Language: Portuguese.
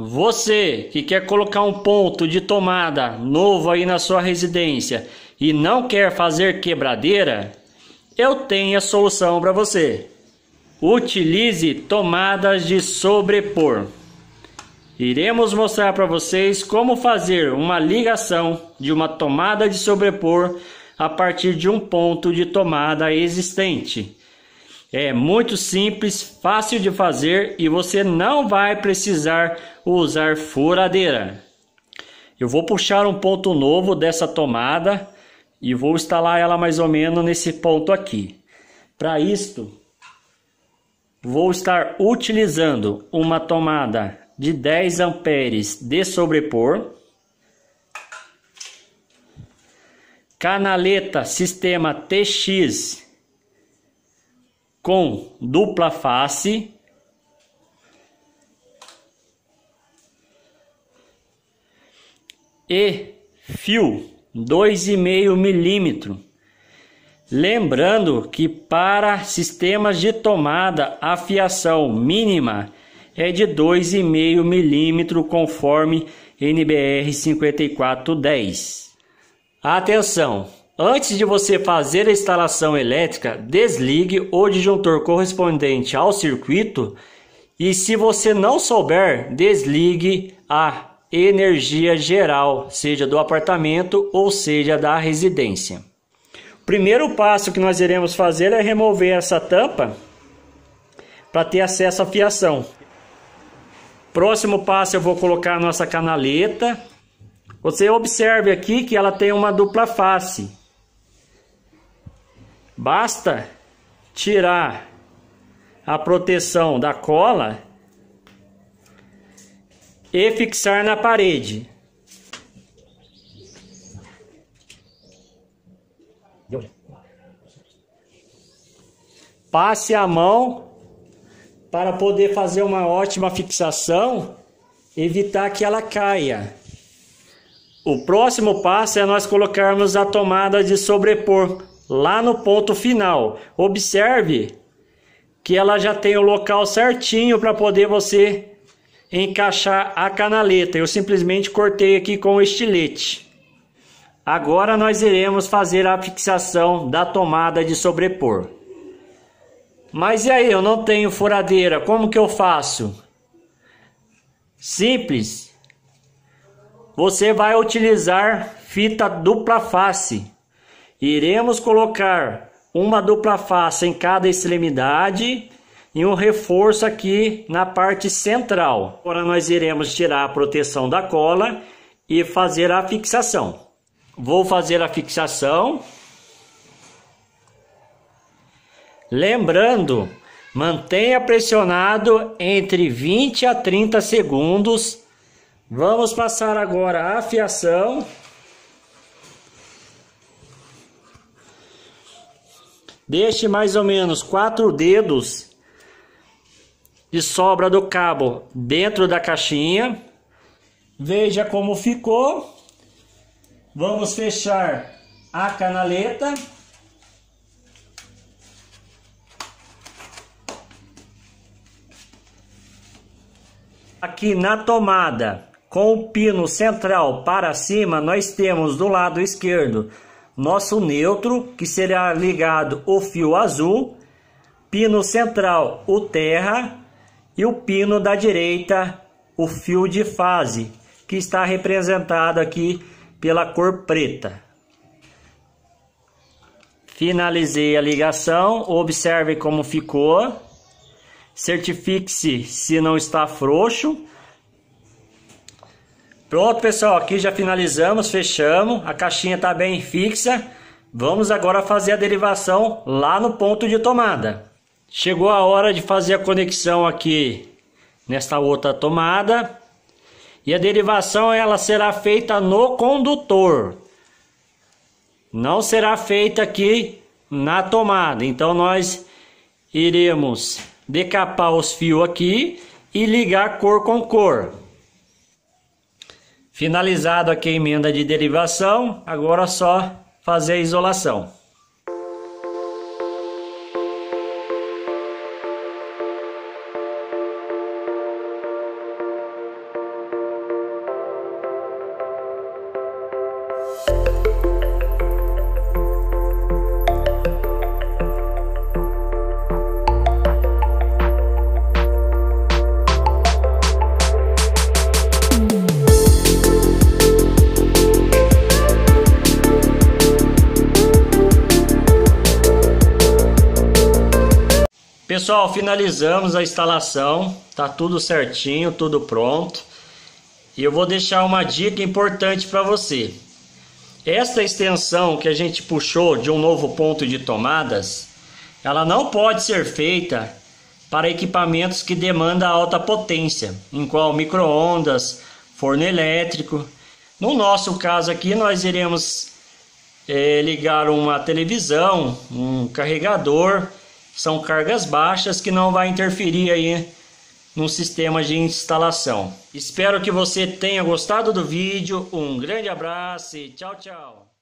Você que quer colocar um ponto de tomada novo aí na sua residência e não quer fazer quebradeira, eu tenho a solução para você. Utilize tomadas de sobrepor. Iremos mostrar para vocês como fazer uma ligação de uma tomada de sobrepor a partir de um ponto de tomada existente. É muito simples, fácil de fazer e você não vai precisar usar furadeira. Eu vou puxar um ponto novo dessa tomada e vou instalar ela mais ou menos nesse ponto aqui. Para isto, vou estar utilizando uma tomada de 10 amperes de sobrepor, canaleta sistema TX com dupla face e fio 2,5 milímetro. Lembrando que para sistemas de tomada a fiação mínima é de 2,5 milímetro conforme NBR 5410. Atenção! Antes de você fazer a instalação elétrica, desligue o disjuntor correspondente ao circuito e se você não souber, desligue a energia geral, seja do apartamento ou seja da residência. O primeiro passo que nós iremos fazer é remover essa tampa para ter acesso à fiação. Próximo passo eu vou colocar a nossa canaleta. Você observe aqui que ela tem uma dupla face. Basta tirar a proteção da cola e fixar na parede. Passe a mão para poder fazer uma ótima fixação, evitar que ela caia. O próximo passo é nós colocarmos a tomada de sobrepor lá no ponto final. Observe que ela já tem o local certinho para poder você encaixar a canaleta. Eu simplesmente cortei aqui com o estilete. Agora nós iremos fazer a fixação da tomada de sobrepor. Mas e aí, eu não tenho furadeira, como que eu faço? Simples. Você vai utilizar fita dupla face. Iremos colocar uma dupla face em cada extremidade e um reforço aqui na parte central. Agora nós iremos tirar a proteção da cola e fazer a fixação. Vou fazer a fixação. Lembrando, mantenha pressionado entre 20 a 30 segundos. Vamos passar agora a fiação. Deixe mais ou menos quatro dedos de sobra do cabo dentro da caixinha. Veja como ficou. Vamos fechar a canaleta. Aqui na tomada, com o pino central para cima, nós temos do lado esquerdo nosso neutro, que será ligado o fio azul, pino central o terra, e o pino da direita, o fio de fase, que está representado aqui pela cor preta. Finalizei a ligação, observe como ficou. Certifique-se se não está frouxo. Pronto, pessoal, aqui já finalizamos, fechamos. A caixinha está bem fixa. Vamos agora fazer a derivação lá no ponto de tomada. Chegou a hora de fazer a conexão aqui nesta outra tomada. E a derivação ela será feita no condutor. Não será feita aqui na tomada. Então nós iremos decapar os fios aqui e ligar cor com cor. Finalizado aqui a emenda de derivação, agora é só fazer a isolação. Pessoal, finalizamos a instalação, tá tudo certinho, tudo pronto. E eu vou deixar uma dica importante para você. Esta extensão que a gente puxou de um novo ponto de tomadas, ela não pode ser feita para equipamentos que demandam alta potência, em qual microondas, forno elétrico. No nosso caso aqui, nós iremos é, ligar uma televisão, um carregador são cargas baixas que não vai interferir aí no sistema de instalação. Espero que você tenha gostado do vídeo. Um grande abraço e tchau, tchau.